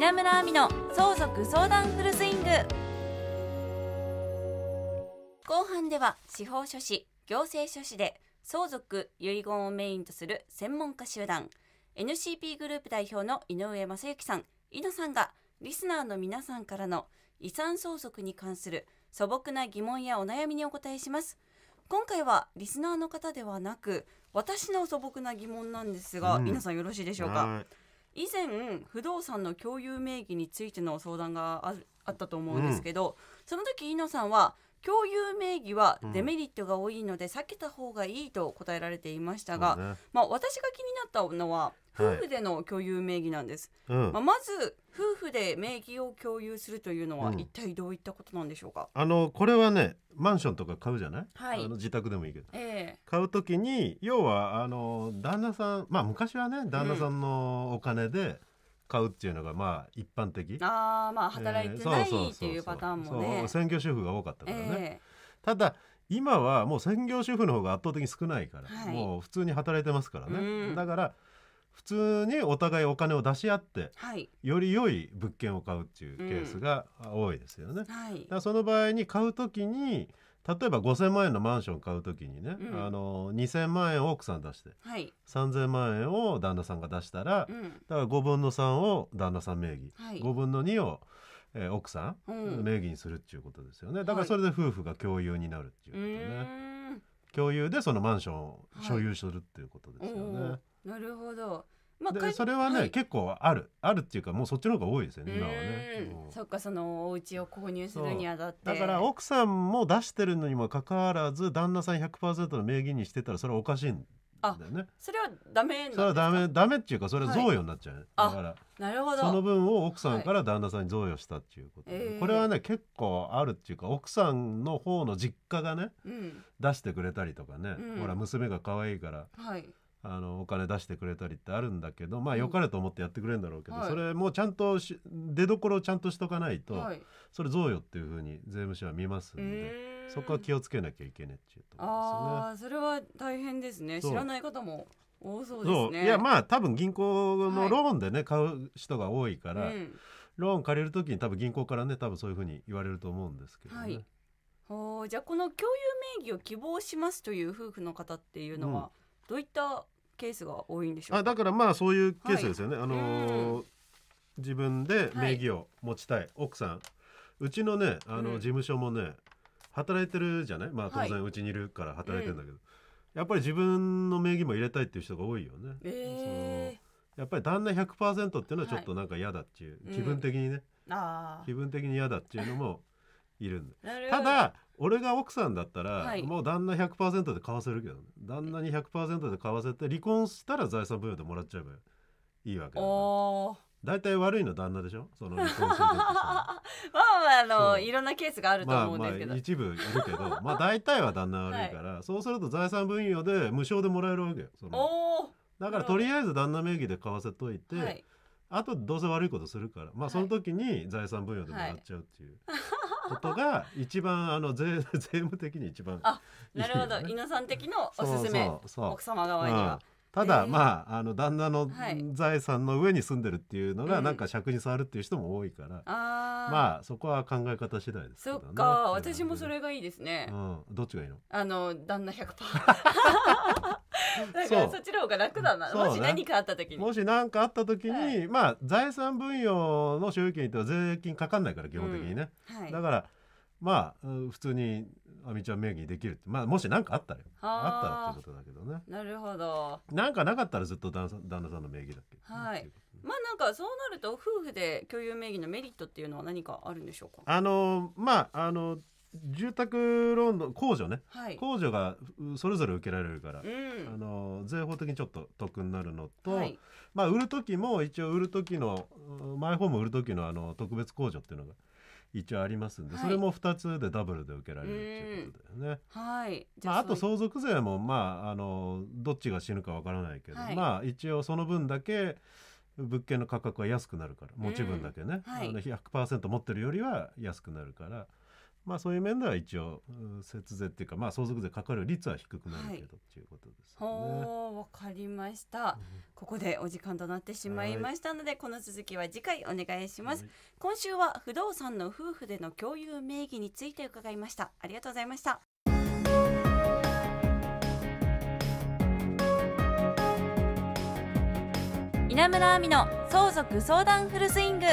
稲村亜美の相続相談フルスイング後半では司法書士行政書士で相続遺言をメインとする専門家集団 NCP グループ代表の井上雅之さん井野さんがリスナーの皆さんからの遺産相続に関する素朴な疑問やお悩みにお答えします今回はリスナーの方ではなく私の素朴な疑問なんですが、うん、皆さんよろしいでしょうか、以前不動産の共有名義についての相談があったと思うんですけど、うん、その時飯野さんは共有名義はデメリットが多いので避けた方がいいと答えられていましたが、ね、まあ、私が気になったのは夫婦での共有名義なんです、はい、まあ、まず夫婦で名義を共有するというのは一体どういったことなんでしょうか、うん、あのこれはねマンションとか買うじゃない、はい、あの自宅でもいいけど、えー、買う時に要はあの旦那さんまあ昔はね旦那さんのお金で、うん買うっていうのがまあ一般的あまあ働いてない、っていうパターンもね専業主婦が多かったからね、えー、ただ今はもう専業主婦の方が圧倒的に少ないから、はい、もう普通に働いてますからね、だから普通にお互いお金を出し合って、はい、より良い物件を買うっていうケースが多いですよね、うんはい、だその場合に買う時に例えば5,000万円のマンション買う時にね、うん、あの2,000万円を奥さん出して、はい、3,000万円を旦那さんが出したら、うん、だから5分の3を旦那さん名義、はい、5分の2を、えー、奥さん、名義にするっていうことですよねだからそれで夫婦が共有になるっていうことね、はい、共有でそのマンションを所有するっていうことですよね。はい、なるほどまあ、それはね、はい、結構あるあるっていうかもうそっちの方が多いですよね今はね、そっかそのお家を購入するにあたってだから奥さんも出してるのにもかかわらず旦那さん100%の名義にしてたらそれはおかしいんだよねそれはダメそれはダメダメっていうかそれは贈与になっちゃう、はい、だからなるほどその分を奥さんから旦那さんに贈与したっていうこと、はいこれはね結構あるっていうか奥さんの方の実家がね、うん、出してくれたりとかね、うん、ほら娘が可愛いから、はいあのお金出してくれたりってあるんだけどまあ良かれと思ってやってくれるんだろうけど、はいそれもちゃんとし出どころをちゃんとしとかないと、はいそれ贈与っていうふうに税務署は見ますんで、えーそこは気をつけなきゃいけないっていうところああそれは大変ですね知らない方も多そうですねそういやまあ多分銀行のローンでね、買う人が多いから、うん、ローン借りるときに多分銀行からね多分そういうふうに言われると思うんですけどね。はいほうじゃあこの共有名義を希望しますという夫婦の方っていうのは、どういったケースが多いんでしょうあだからまあそういうケースですよね。はい、あのー、自分で名義を持ちたい、はい、奥さんうちのねあの事務所もね、うん、働いてるじゃないまあ当然うちにいるから働いてるんだけど、はいうん、やっぱり自分の名義も入れたいっていう人が多いよね。えー、やっぱり旦那100%っていうのはちょっとなんか嫌だっていう、気分的にね、うん、気分的に嫌だっていうのもいるんだただ俺が奥さんだったら、はい、もう旦那100%で買わせるけど、ね、旦那に100%で買わせて離婚したら財産分与でもらっちゃえばいいわけだ、ね、大体悪いの旦那でしょ その離婚するまあまああのいろんなケースがあると思うんですけど、まあ、まあ一部いるけど まあ大体は旦那悪いから、はい、そうすると財産分与で無償でもらえるわけよだからとりあえず旦那名義で買わせといて、はい、あとどうせ悪いことするからまあその時に財産分与でもらっちゃうっていう。はいことが一番あの税 税務的に一番あなるほど伊野さん的のおすすめ奥様側には。ただ、まああの旦那の財産の上に住んでるっていうのが、なんか尺に触るっていう人も多いから、まあそこは考え方次第ですそっか、私もそれがいいですね、うん、どっちがいいのあの旦那100% だからそっちの方が楽だな、もし何かあった時にもし何かあった時に、はい、まあ財産分与の所有権っては税金かかんないから基本的にね、うんはい、だからまあ普通にあみちゃん名義できるって、まあもし何かあったらあったらってことだけどねなるほど何かなかったらずっと旦旦那さんの名義だっけはい、まあなんかそうなると夫婦で共有名義のメリットっていうのは何かあるんでしょうかあのまああの住宅ローンの控除ね、はい、控除がそれぞれ受けられるから、うん、あの税法的にちょっと得になるのと、はい、まあ売る時も一応売る時のマイホーム売る時のあの特別控除っていうのが一応ありますんで、はい、それも2つでダブルで受けられるっていうことだよね。はい。まああと相続税もまああのどっちが死ぬかわからないけど、はい、まあ一応その分だけ物件の価格は安くなるから持ち分だけね、はい、あの100%持ってるよりは安くなるから。まあそういう面では一応節税っていうか、まあ、相続税かかる率は低くなるけど、はい、いうことですよね。わかりました、うん、ここでお時間となってしまいましたので、はい、この続きは次回お願いします、はい、今週は不動産の夫婦での共有名義について伺いました。ありがとうございました。稲村亜美の相続相談フルスイング。